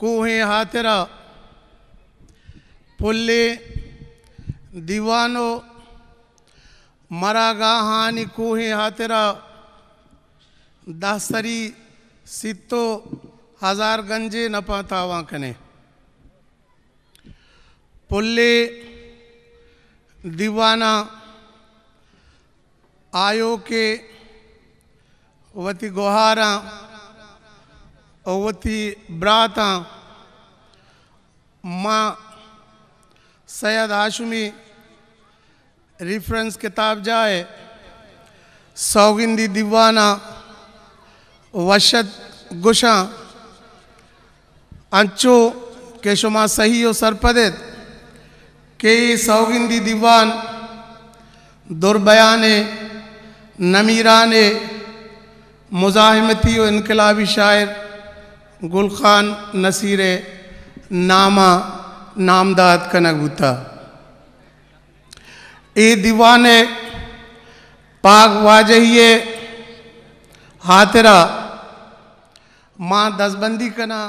कुहे हाथरा पुल्ले दीवानो मरा गाहानि कुहे हाथरा दासरी सितो हजार गंजे नपातावा कने पुल्ले दीवाना आयो के वती गोहारा ಅವತಿ ब्रात माँ सैयद आशमी रिफरेंस किताब जाए सौगिंदी दीवाना वशद गुशा अंचो केशोमा सही और सरपदित के सौगिंदी दीवान दुर्बयाने नमीराने मुजाहमती और इनकलाबी शायर खान नसीर नामा नामदाद कनकबूता ए दीवाने पाक वाजहिए हाथरा माँ दसबंदी कना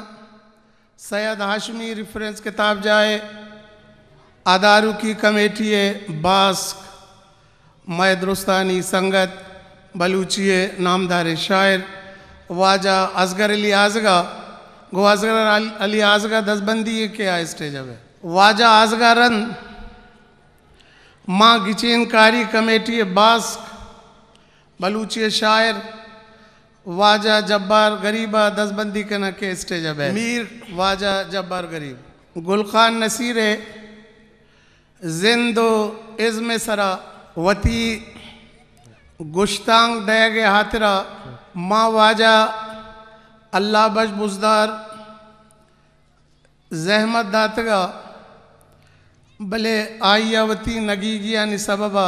सैयद हाशमी रेफरेंस किताब जाए अदारू की कमेटी बास्क मैदरुस्तानी संगत बलूचिए नामदार शायर वाजा असगर अली आजगा गो असगर अली आजगा दसबंदी ये क्या स्टेज अब है वाजा आजगा रन माँ गिचेन कारी कमेटी बास्क बलूची शायर वाजा जब्बार गरीबा दसबंदी के न के स्टेज अब है मीर वाजा जब्बार गरीब गुलखान नसीर जिंदो इज़म सरा वती गुश्तांग दयागे हाथरा माँ वाजा अल्लाह बज बुजदार जहमत दातगा भले आयावती नगी गिया निसबबा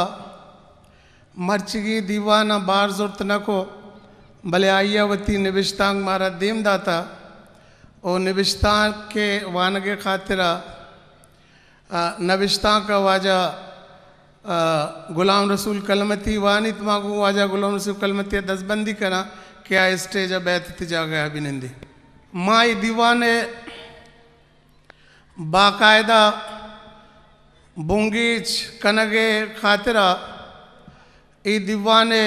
मर्चगी दीवाना बार जुर्त नको भले आयावती निबिश्तांग मारा देम दाता और निबिश्ता के वानगे खातिरा नबिश्ता का वाजा गुलाम रसूल कलमती वानित मागू वाजा गुलाम रसूल कलमती दसबंदी करा क्या स्टेज अब ऐतिथि गया अभिनंदी माई दीवाने बाकायदा बुंगीच कनगे खातिरा ई दीवाने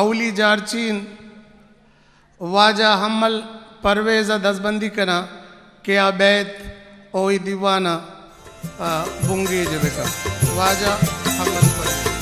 अवली जारचीन वाजा हमल परवेज़ दसबंदी करा क्या बैत ओ दीवाना बुंगीज बेका वाजा हमल परवेज़